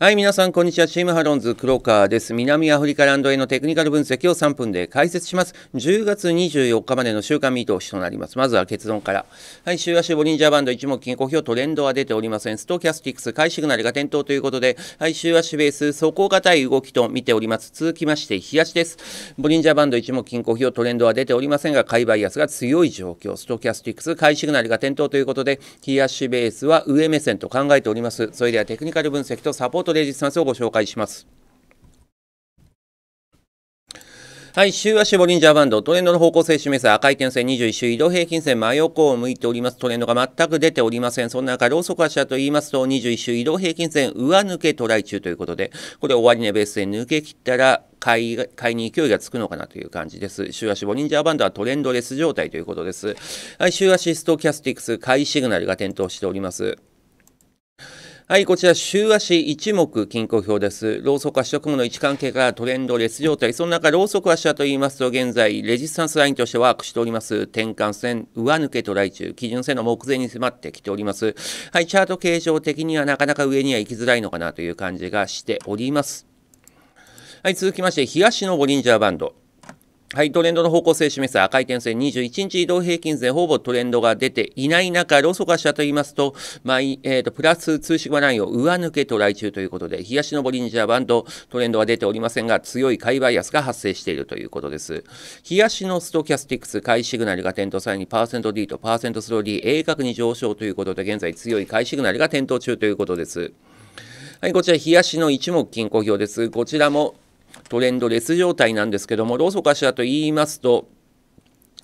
はい、皆さん、こんにちは。チームハロンズ、黒川です。南アフリカランドへのテクニカル分析を3分で解説します。10月24日までの週間見通しとなります。まずは結論から。はい、週足ボリンジャーバンド一目金小表トレンドは出ておりません。ストキャスティクス、買いシグナルが点灯ということで、はい、週足ベース、底堅い動きと見ております。続きまして、日足です。ボリンジャーバンド一目金小表トレンドは出ておりませんが、買いバイアスが強い状況。ストキャスティクス、買いシグナルが点灯ということで、日足ベースは上目線と考えております。それではテクニカル分析とサポートとレジスタンスをご紹介します。はい、週足ボリンジャーバンド、トレンドの方向性示す赤い点線21周、移動平均線真横を向いております。トレンドが全く出ておりません。そんな中、ローソク足だと言いますと、21周移動平均線上抜けトライ中ということで、これ終値ベースで抜け切ったら、買い買いに勢いがつくのかなという感じです。週足ボリンジャーバンドはトレンドレス状態ということです。はい、週足ストキャスティクス、買いシグナルが点灯しております。はい、こちら、週足一目均衡表です。ローソク足と雲の位置関係からトレンドス状態。その中、ローソク足はと言いますと、現在、レジスタンスラインとしてワークしております。転換線、上抜けと来中、基準線の目前に迫ってきております。はい、チャート形状的にはなかなか上には行きづらいのかなという感じがしております。はい、続きまして、東のボリンジャーバンド。はい、トレンドの方向性を示す赤い点線、21日移動平均線ほぼトレンドが出ていない中、ロソ化したと言いますと、まあ、えーと、プラス通信はないよ、上抜けトライ中ということで、東のボリンジャーバンド、トレンドは出ておりませんが、強い買いバイアスが発生しているということです。東のストキャスティックス、買いシグナルが点灯、さらにパーセント D とパーセントスロー D、鋭角に上昇ということで、現在強い買いシグナルが点灯中ということです。はい、こちら、冷やしの一目均衡表です。こちらもトレンドレス状態なんですけども、ローソク足はと言いますと、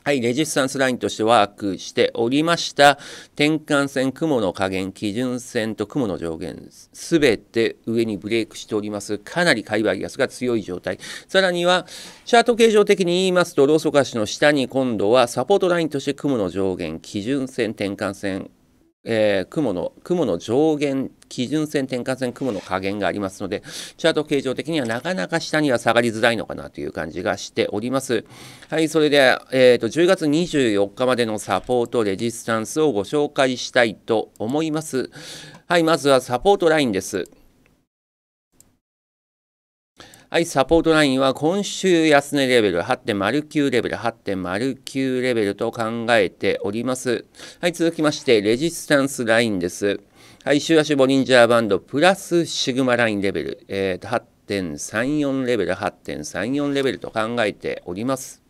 はい、レジスタンスラインとしてワークしておりました。転換線、雲の加減、基準線と雲の上限、すべて上にブレイクしております。かなり界隈安が強い状態。さらには、チャート形状的に言いますと、ローソク足の下に今度はサポートラインとして雲の上限、基準線、転換線、えー、雲の雲の上限基準線転換線雲の下限がありますのでチャート形状的にはなかなか下には下がりづらいのかなという感じがしておりますはいそれで、えーと、と10月24日までのサポートレジスタンスをご紹介したいと思いますはいまずはサポートラインですはい、サポートラインは今週安値レベル8.09レベル8.09レベルと考えております。はい、続きまして、レジスタンスラインです。はい、週足ボリンジャーバンドプラスシグマラインレベル、えー、8.34レベル8.34レベルと考えております。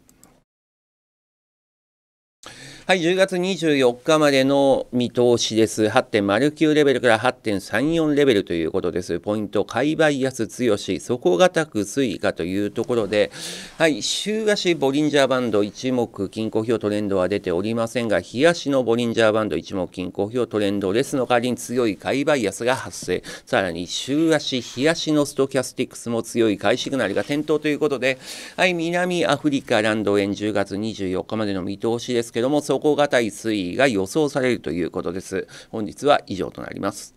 はい、10月24日までの見通しです。8.09レベルから8.34レベルということです。ポイント、買い買安強し、底堅く推移かというところで、はい、週足ボリンジャーバンド一目均衡表トレンドは出ておりませんが、日足のボリンジャーバンド一目均衡表トレンド、レスの代わりに強い買い買安が発生。さらに、週足、日足のストキャスティックスも強い買いシグナルが点灯ということで、はい、南アフリカランド円10月24日までの見通しですけども、底堅い推移が予想されるということです。本日は以上となります。